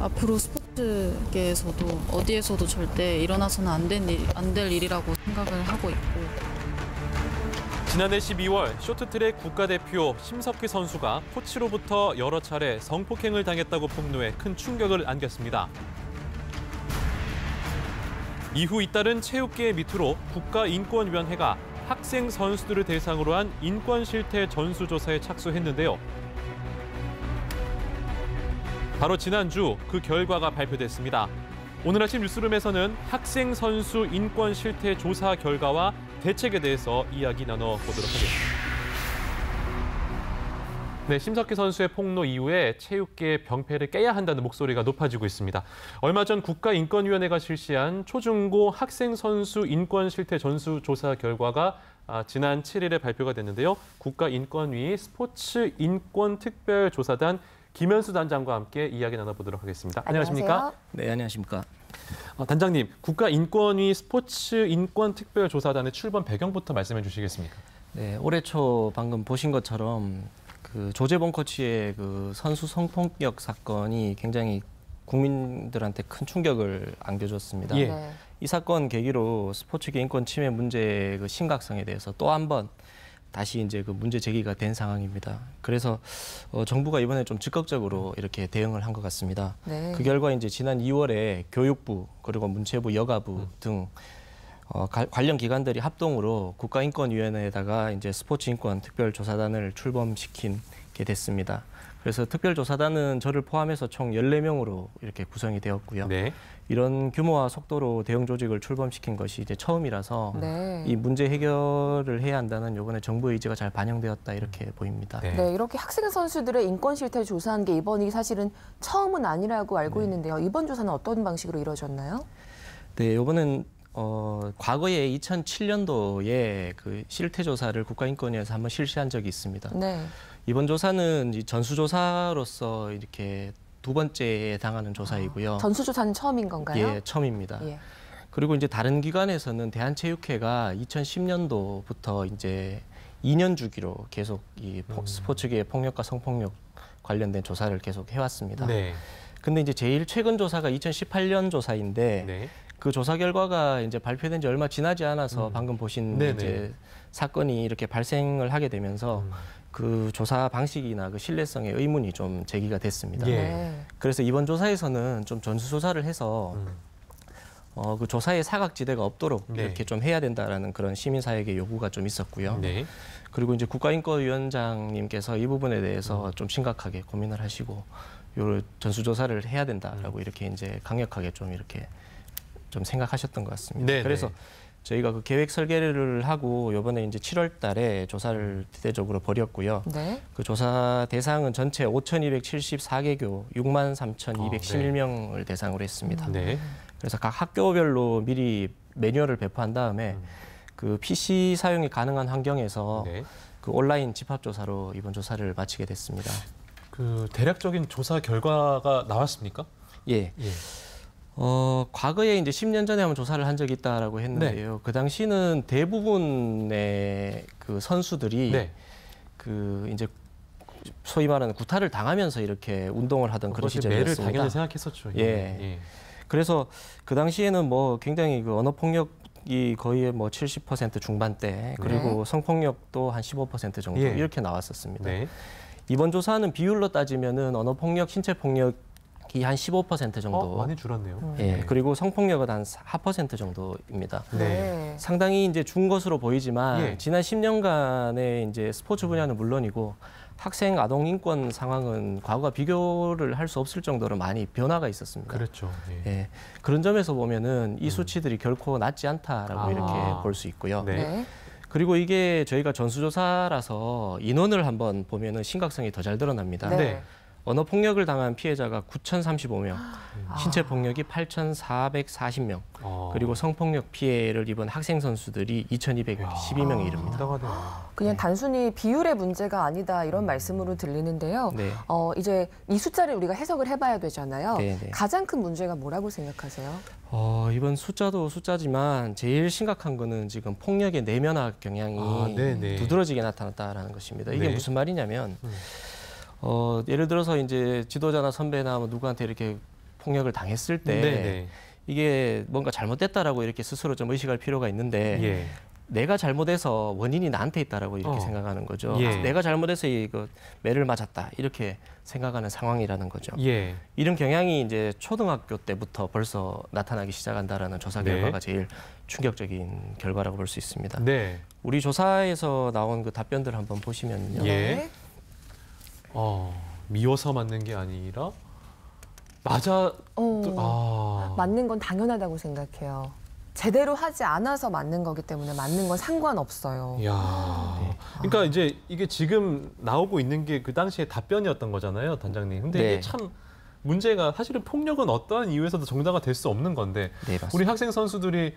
앞으로 스포츠계에서도 어디에서도 절대 일어나서는 안 될 일, 안될 일이라고 생각을 하고 있고 지난해 12월 쇼트트랙 국가대표 심석희 선수가 코치로부터 여러 차례 성폭행을 당했다고 폭로해 큰 충격을 안겼습니다. 이후 잇따른 체육계의 밑으로 국가인권위원회가 학생 선수들을 대상으로 한 인권 실태 전수조사에 착수했는데요. 바로 지난주 그 결과가 발표됐습니다. 오늘 아침 뉴스룸에서는 학생 선수 인권 실태 조사 결과와 대책에 대해서 이야기 나눠보도록 하겠습니다. 네, 심석희 선수의 폭로 이후에 체육계의 병폐를 깨야 한다는 목소리가 높아지고 있습니다. 얼마 전 국가인권위원회가 실시한 초중고 학생 선수 인권 실태 전수 조사 결과가 아, 지난 7일에 발표가 됐는데요. 국가인권위 스포츠 인권 특별 조사단 김현수 단장과 함께 이야기 나눠보도록 하겠습니다. 안녕하십니까? 안녕하세요. 네, 안녕하십니까? 어, 단장님, 국가인권위 스포츠 인권특별조사단의 출범 배경부터 말씀해 주시겠습니까? 네, 올해 초 방금 보신 것처럼 그 조재범 코치의 그 선수 성폭력 사건이 굉장히 국민들한테 큰 충격을 안겨줬습니다. 예. 네. 이 사건 계기로 스포츠계 인권 침해 문제의 그 심각성에 대해서 또한번 다시 이제 그 문제 제기가 된 상황입니다. 그래서 어, 정부가 이번에 좀 즉각적으로 이렇게 대응을 한 것 같습니다. 네. 그 결과 이제 지난 2월에 교육부 그리고 문체부, 여가부 음. 등 어, 가, 관련 기관들이 합동으로 국가인권위원회에다가 이제 스포츠 인권 특별조사단을 출범시킨 됐습니다. 그래서 특별조사단은 저를 포함해서 총 14명으로 이렇게 구성이 되었고요. 네. 이런 규모와 속도로 대형 조직을 출범시킨 것이 이제 처음이라서 네. 이 문제 해결을 해야 한다는 이번에 정부의 의지가 잘 반영되었다 이렇게 보입니다. 네. 네 이렇게 학생 선수들의 인권 실태 조사한 게 이번이 사실은 처음은 아니라고 알고 네. 있는데요. 이번 조사는 어떤 방식으로 이루어졌나요? 네, 이번엔 어, 과거에 2007년도에 그 실태 조사를 국가인권위에서 한번 실시한 적이 있습니다. 네. 이번 조사는 전수조사로서 이렇게 두 번째에 당하는 조사이고요. 아, 전수조사는 처음인 건가요? 예, 처음입니다. 예. 그리고 이제 다른 기관에서는 대한체육회가 2010년도부터 이제 2년 주기로 계속 이 음. 스포츠계 폭력과 성폭력 관련된 조사를 계속 해왔습니다. 네. 근데 이제 제일 최근 조사가 2018년 조사인데 네. 그 조사 결과가 이제 발표된 지 얼마 지나지 않아서 음. 방금 보신 네네. 네. 이제 사건이 이렇게 발생을 하게 되면서 음. 그 조사 방식이나 그 신뢰성의 의문이 좀 제기가 됐습니다. 예. 네. 그래서 이번 조사에서는 좀 전수 조사를 해서 음. 어, 그 조사의 사각지대가 없도록 네. 이렇게 좀 해야 된다라는 그런 시민사회의 요구가 좀 있었고요. 네. 그리고 이제 국가인권위원장님께서 이 부분에 대해서 음. 좀 심각하게 고민을 하시고 요 전수조사를 해야 된다라고 음. 이렇게 이제 강력하게 좀 이렇게 좀 생각하셨던 것 같습니다. 네네. 네. 그래서 저희가 그 계획 설계를 하고 요번에 이제 7월 달에 조사를 대대적으로 벌였고요. 네. 그 조사 대상은 전체 5,274개 교 6만 3,211명을 어, 네. 대상으로 했습니다. 네. 그래서 각 학교별로 미리 매뉴얼을 배포한 다음에 음. 그 PC 사용이 가능한 환경에서 네. 그 온라인 집합 조사로 이번 조사를 마치게 됐습니다. 그 대략적인 조사 결과가 나왔습니까? 예. 예. 어, 과거에 이제 10년 전에 한번 조사를 한 적이 있다라고 했는데요. 네. 그 당시는 대부분의 그 선수들이 네. 그 이제 소위 말하는 구타를 당하면서 이렇게 운동을 하던 그런 시절이었습니다. 매를 당연히 생각했었죠. 예. 예. 예. 그래서 그 당시에는 뭐 굉장히 그 언어 폭력 이 거의 뭐 70% 중반대 그리고 네. 성폭력도 한 15% 정도 예. 이렇게 나왔었습니다. 네. 이번 조사는 비율로 따지면은 언어 폭력, 신체 폭력 기한15% 어, 정도. 어, 많이 줄었네요. 음. 예, 네. 그리고 성폭력은 한 4% 정도입니다. 네. 네. 상당히 이제 준 것으로 보이지만 예. 지난 10년간의 이제 스포츠 분야는 물론이고 학생 아동 인권 상황은 과거와 비교를 할 수 없을 정도로 많이 변화가 있었습니다. 그렇죠. 예. 예. 그런 점에서 보면은 이 음. 수치들이 음. 결코 낮지 않다라고 아. 이렇게 볼 수 있고요. 네. 네. 그리고 이게 저희가 전수조사라서 인원을 한번 보면은 심각성이 더 잘 드러납니다. 네. 언어 폭력을 당한 피해자가 9,035명, 아. 신체 폭력이 8,440명, 아. 그리고 성폭력 피해를 입은 학생 선수들이 2,212명에 이릅니다. 그냥 단순히 비율의 문제가 아니다 이런 말씀으로 들리는데요. 네. 어, 이제 이 숫자를 우리가 해석을 해봐야 되잖아요. 네네. 네. 가장 큰 문제가 뭐라고 생각하세요? 어, 이번 숫자도 숫자지만 제일 심각한 거는 지금 폭력의 내면화 경향이 아, 네, 네. 두드러지게 나타났다라는 것입니다. 이게 네. 무슨 말이냐면. 음. 어, 예를 들어서 이제 지도자나 선배나 뭐 누구한테 이렇게 폭력을 당했을 때 네네. 네. 이게 뭔가 잘못됐다라고 이렇게 스스로 좀 의식할 필요가 있는데 예. 내가 잘못해서 원인이 나한테 있다라고 이렇게 어. 생각하는 거죠. 예. 아, 내가 잘못해서 이거 그 매를 맞았다 이렇게 생각하는 상황이라는 거죠. 예. 이런 경향이 이제 초등학교 때부터 벌써 나타나기 시작한다라는 조사 네. 결과가 네. 제일 충격적인 결과라고 볼 수 있습니다. 네. 우리 조사에서 나온 그 답변들 한번 보시면요. 예. 네. 어, 미워서 맞는 게 아니라 맞아 어, 아. 맞는 건 당연하다고 생각해요. 제대로 하지 않아서 맞는 거기 때문에 맞는 건 상관없어요. 야, 네. 그러니까 아. 이제 이게 지금 나오고 있는 게 그 당시에 답변이었던 거잖아요, 단장님. 근데 네. 이게 참 문제가 사실은 폭력은 어떠한 이유에서도 정당화될 수 없는 건데 네, 우리 학생 선수들이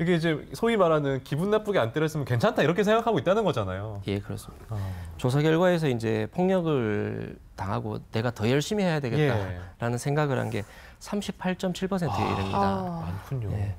이게 이제 소위 말하는 기분 나쁘게 안 때렸으면 괜찮다 이렇게 생각하고 있다는 거잖아요. 예, 그렇습니다. 어. 조사 결과에서 이제 폭력을 당하고 내가 더 열심히 해야 되겠다라는 예. 생각을 한 게 38.7%에 아, 이릅니다. 많군요. 예.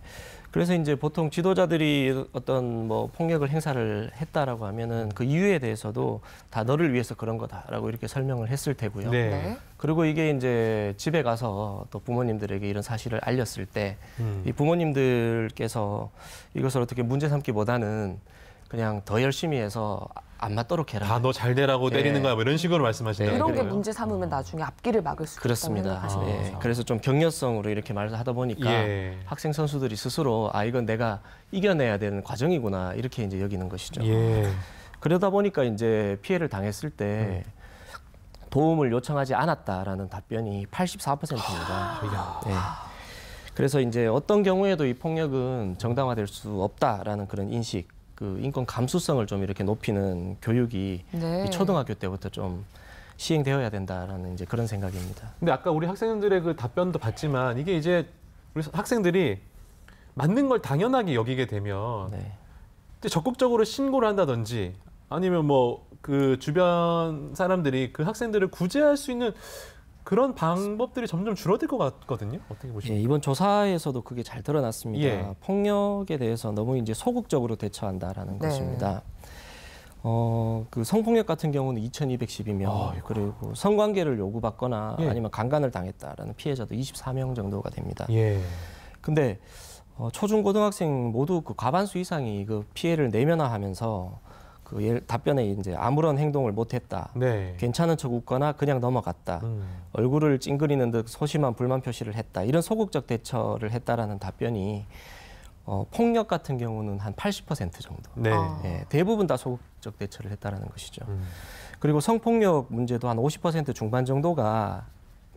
그래서 이제 보통 지도자들이 어떤 뭐 폭력을 행사를 했다라고 하면은 그 이유에 대해서도 다 너를 위해서 그런 거다라고 이렇게 설명을 했을 테고요. 네. 네. 그리고 이게 이제 집에 가서 또 부모님들에게 이런 사실을 알렸을 때이 음. 부모님들께서 이것을 어떻게 문제 삼기보다는 그냥 더 열심히 해서 안 맞도록 해라. 다너잘 되라고 예. 때리는 거야. 뭐 이런 식으로 말씀하시는 거예요. 네. 그런 게 문제 삼으면 나중에 앞길을 막을 수 그렇습니다. 있다는 거죠. 아, 예. 그래서 좀 격려성으로 이렇게 말을 하다 보니까 예. 학생 선수들이 스스로 아 이건 내가 이겨내야 되는 과정이구나 이렇게 이제 여기는 것이죠. 예. 그러다 보니까 이제 피해를 당했을 때 음. 도움을 요청하지 않았다라는 답변이 84%입니다. 아, 네. 그래서 이제 어떤 경우에도 이 폭력은 정당화될 수 없다라는 그런 인식 그 인권 감수성을 좀 이렇게 높이는 교육이 네. 초등학교 때부터 좀 시행되어야 된다라는 이제 그런 생각입니다. 근데 아까 우리 학생들의 그 답변도 봤지만 이게 이제 우리 학생들이 맞는 걸 당연하게 여기게 되면 네. 적극적으로 신고를 한다든지 아니면 뭐 그 주변 사람들이 그 학생들을 구제할 수 있는 그런 방법들이 점점 줄어들 것 같거든요. 어떻게 보십니까? 예, 이번 조사에서도 그게 잘 드러났습니다. 예. 폭력에 대해서 너무 이제 소극적으로 대처한다라는 네. 것입니다. 어, 그 성폭력 같은 경우는 2,212명, 아, 그리고 성관계를 요구받거나 예. 아니면 강간을 당했다라는 피해자도 24명 정도가 됩니다. 예. 근데 어, 초중고등학생 모두 그 과반수 이상이 그 피해를 내면화하면서 그예 답변에 이제 아무런 행동을 못했다. 네. 괜찮은 척 웃거나 그냥 넘어갔다. 음. 얼굴을 찡그리는 듯 소심한 불만 표시를 했다. 이런 소극적 대처를 했다라는 답변이 어, 폭력 같은 경우는 한 80% 정도. 네. 아. 예, 대부분 다 소극적 대처를 했다라는 것이죠. 음. 그리고 성폭력 문제도 한 50% 중반 정도가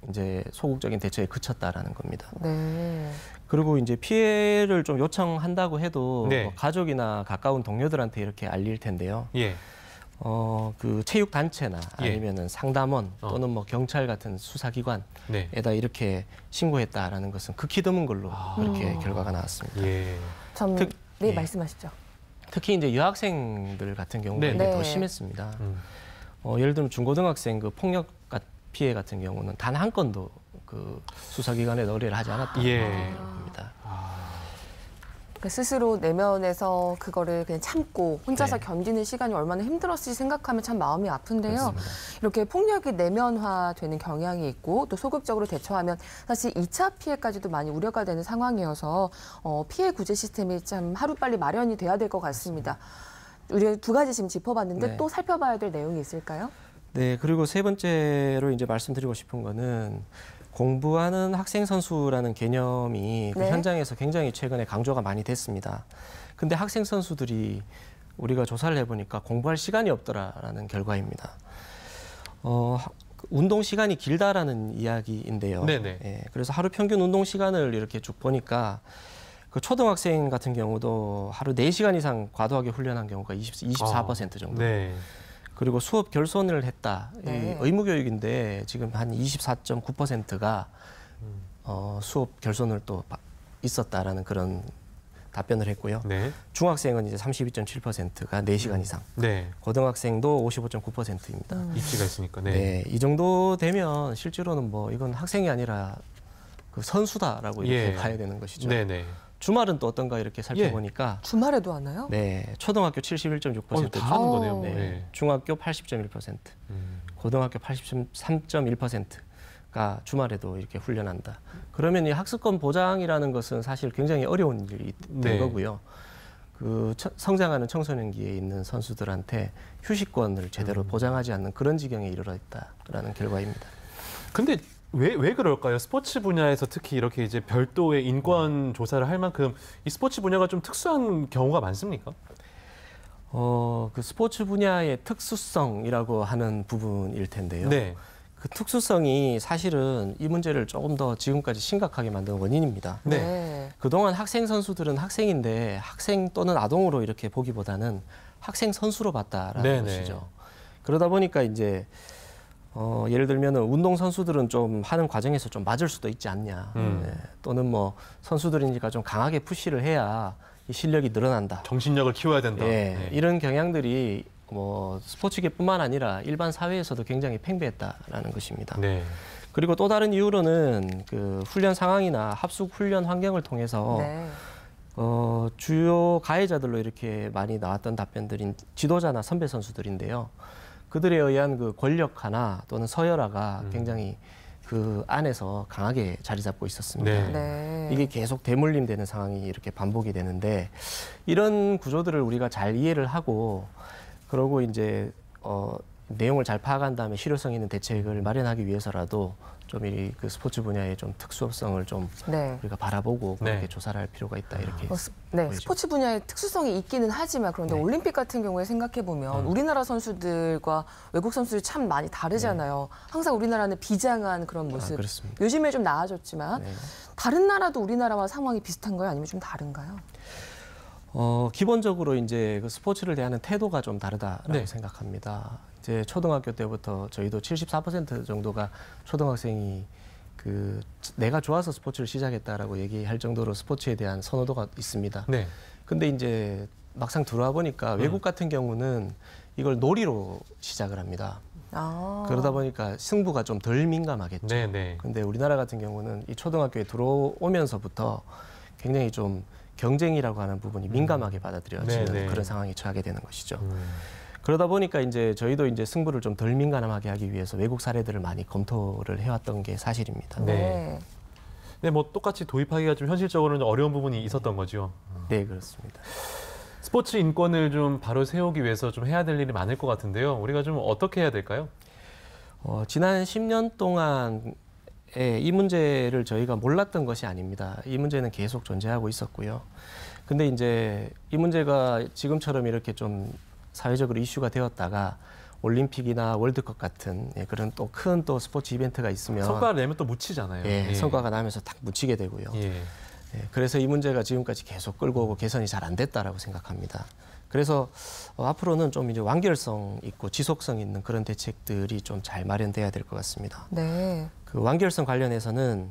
이제 소극적인 대처에 그쳤다라는 겁니다. 네. 그리고 이제 피해를 좀 요청한다고 해도 네. 뭐 가족이나 가까운 동료들한테 이렇게 알릴 텐데요. 예. 어, 그 체육 단체나 예. 아니면은 예. 상담원 어. 또는 뭐 경찰 같은 수사기관에다 네. 이렇게 신고했다라는 것은 극히 드문 걸로 아. 그렇게 결과가 나왔습니다. 예. 참, 특, 네, 예. 말씀하시죠. 특히 이제 여학생들 같은 경우가 네. 더 네. 심했습니다. 음. 어, 예를 들면 중고등학생 그 폭력 같은 피해 같은 경우는 단 한 건도 그 수사기관에 의뢰를 하지 않았다. 예. 니다그러 아. 그러니까 스스로 내면에서 그거를 그냥 참고 혼자서 네. 견디는 시간이 얼마나 힘들었을지 생각하면 참 마음이 아픈데요. 그렇습니다. 이렇게 폭력이 내면화되는 경향이 있고 또 소극적으로 대처하면 사실 2차 피해까지도 많이 우려가 되는 상황이어서 어, 피해 구제 시스템이 참 하루빨리 마련이 돼야 될 것 같습니다. 우리 두 가지 지금 짚어봤는데 네. 또 살펴봐야 될 내용이 있을까요? 네, 그리고 세 번째로 이제 말씀드리고 싶은 거는 공부하는 학생 선수라는 개념이 그 네. 현장에서 굉장히 최근에 강조가 많이 됐습니다. 근데 학생 선수들이 우리가 조사를 해보니까 공부할 시간이 없더라라는 결과입니다. 어, 운동 시간이 길다라는 이야기인데요. 네네. 예, 그래서 하루 평균 운동 시간을 이렇게 쭉 보니까 그 초등학생 같은 경우도 하루 네시간 이상 과도하게 훈련한 경우가 20, 24% 정도. 아, 네. 그리고 수업 결손을 했다. 네. 이 의무 교육인데 지금 한 24.9%가 음. 어, 수업 결손을 또 있었다라는 그런 답변을 했고요. 네. 중학생은 이제 32.7%가 4시간 음. 이상. 네. 고등학생도 55.9%입니다. 음. 입지가 있으니까. 네. 네. 이 정도 되면 실제로는 뭐 이건 학생이 아니라 그 선수다라고 이렇게 예. 봐야 되는 것이죠. 네네. 네. 주말은 또 어떤가 이렇게 살펴보니까 예. 주말에도 하나요? 네, 초등학교 71.6%, 어, 다 하는 거네요. 네, 네. 중학교 80.1%, 음. 고등학교 83.1%가 주말에도 이렇게 훈련한다. 그러면 이 학습권 보장이라는 것은 사실 굉장히 어려운 일이 네. 된 거고요. 그 성장하는 청소년기에 있는 선수들한테 휴식권을 제대로 음. 보장하지 않는 그런 지경에 이르러 있다라는 결과입니다. 근데 왜, 왜 그럴까요? 스포츠 분야에서 특히 이렇게 이제 별도의 인권 조사를 할 만큼 이 스포츠 분야가 좀 특수한 경우가 많습니까? 어, 그 스포츠 분야의 특수성이라고 하는 부분일 텐데요. 네. 그 특수성이 사실은 이 문제를 조금 더 지금까지 심각하게 만든 원인입니다. 네. 네. 그동안 학생 선수들은 학생인데 학생 또는 아동으로 이렇게 보기보다는 학생 선수로 봤다라는 네네. 것이죠. 그러다 보니까 이제 어, 예를 들면 운동 선수들은 좀 하는 과정에서 좀 맞을 수도 있지 않냐. 음. 예, 또는 뭐 선수들이니까 좀 강하게 푸시를 해야 이 실력이 늘어난다. 정신력을 키워야 된다. 예, 네. 이런 경향들이 뭐 스포츠계뿐만 아니라 일반 사회에서도 굉장히 팽배했다라는 것입니다. 네. 그리고 또 다른 이유로는 그 훈련 상황이나 합숙 훈련 환경을 통해서 네. 어, 주요 가해자들로 이렇게 많이 나왔던 답변들인 지도자나 선배 선수들인데요. 그들에 의한 그 권력화나 또는 서열화가 음. 굉장히 그 안에서 강하게 자리 잡고 있었습니다. 네. 네. 이게 계속 대물림되는 상황이 이렇게 반복이 되는데 이런 구조들을 우리가 잘 이해를 하고 그러고 이제 어 내용을 잘 파악한 다음에 실효성 있는 대책을 마련하기 위해서라도 좀이그 스포츠 분야의 좀 특수성을 좀 네. 우리가 바라보고 그렇게 네. 조사를 할 필요가 있다 이렇게 어, 스, 네. 보이죠. 스포츠 분야의 특수성이 있기는 하지만 그런데 네. 올림픽 같은 경우에 생각해 보면 음. 우리나라 선수들과 외국 선수들이 참 많이 다르잖아요. 네. 항상 우리나라는 비장한 그런 아, 모습. 아, 요즘에 좀 나아졌지만 네. 다른 나라도 우리나라와 상황이 비슷한가요? 아니면 좀 다른가요? 어, 기본적으로 이제 그 스포츠를 대하는 태도가 좀 다르다라고 네. 생각합니다. 이제 초등학교 때부터 저희도 74% 정도가 초등학생이 그 내가 좋아서 스포츠를 시작했다라고 얘기할 정도로 스포츠에 대한 선호도가 있습니다. 네. 근데 이제 막상 들어와 보니까 음. 외국 같은 경우는 이걸 놀이로 시작을 합니다. 아. 그러다 보니까 승부가 좀 덜 민감하겠죠. 네네. 네. 근데 우리나라 같은 경우는 이 초등학교에 들어오면서부터 굉장히 좀 경쟁이라고 하는 부분이 음. 민감하게 받아들여지는 네, 네. 그런 상황에 처하게 되는 것이죠. 음. 그러다 보니까 이제 저희도 이제 승부를 좀 덜 민감하게 하기 위해서 외국 사례들을 많이 검토를 해왔던 게 사실입니다. 네. 네, 뭐 똑같이 도입하기가 좀 현실적으로는 어려운 부분이 있었던 거죠. 네, 그렇습니다. 스포츠 인권을 좀 바로 세우기 위해서 좀 해야 될 일이 많을 것 같은데요. 우리가 좀 어떻게 해야 될까요? 어, 지난 10년 동안 예, 이 문제를 저희가 몰랐던 것이 아닙니다. 이 문제는 계속 존재하고 있었고요. 근데 이제 이 문제가 지금처럼 이렇게 좀 사회적으로 이슈가 되었다가 올림픽이나 월드컵 같은 예, 그런 또 큰또 또 스포츠 이벤트가 있으면 성과를 내면 또 묻히잖아요. 예, 예. 성과가 나면서 딱 묻히게 되고요. 예. 예 그래서 이 문제가 지금까지 계속 끌고 오고 개선이 잘 안 됐다라고 생각합니다. 그래서 어, 앞으로는 좀 이제 완결성 있고 지속성 있는 그런 대책들이 좀 잘 마련돼야 될 것 같습니다. 네. 그 완결성 관련해서는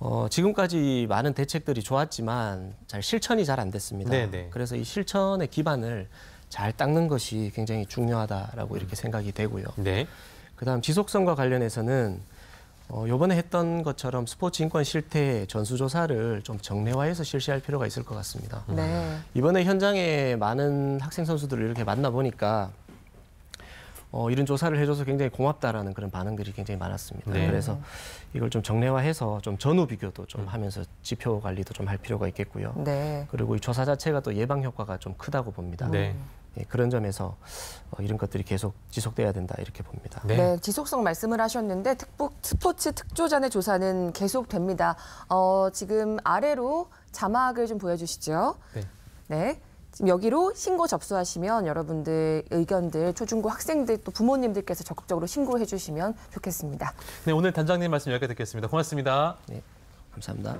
어, 지금까지 많은 대책들이 좋았지만 잘 실천이 잘 안 됐습니다. 네네. 네. 그래서 이 실천의 기반을 잘 닦는 것이 굉장히 중요하다라고 이렇게 생각이 되고요. 네. 그다음 지속성과 관련해서는 어, 요번에 했던 것처럼 스포츠 인권 실태 전수조사를 좀 정례화해서 실시할 필요가 있을 것 같습니다. 네. 이번에 현장에 많은 학생 선수들을 이렇게 만나보니까 어, 이런 조사를 해줘서 굉장히 고맙다라는 그런 반응들이 굉장히 많았습니다. 네. 그래서 이걸 좀 정례화해서 좀 전후 비교도 좀 음. 하면서 지표 관리도 좀 할 필요가 있겠고요. 네. 그리고 이 조사 자체가 또 예방 효과가 좀 크다고 봅니다. 네. 예, 그런 점에서 어, 이런 것들이 계속 지속돼야 된다 이렇게 봅니다. 네, 네 지속성 말씀을 하셨는데 특보 스포츠 특조자의 조사는 계속됩니다. 어, 지금 아래로 자막을 좀 보여주시죠. 네. 네. 여기로 신고 접수하시면 여러분들 의견들 초중고 학생들 또 부모님들께서 적극적으로 신고해 주시면 좋겠습니다. 네, 오늘 단장님 말씀 여기까지 듣겠습니다. 고맙습니다. 네, 감사합니다.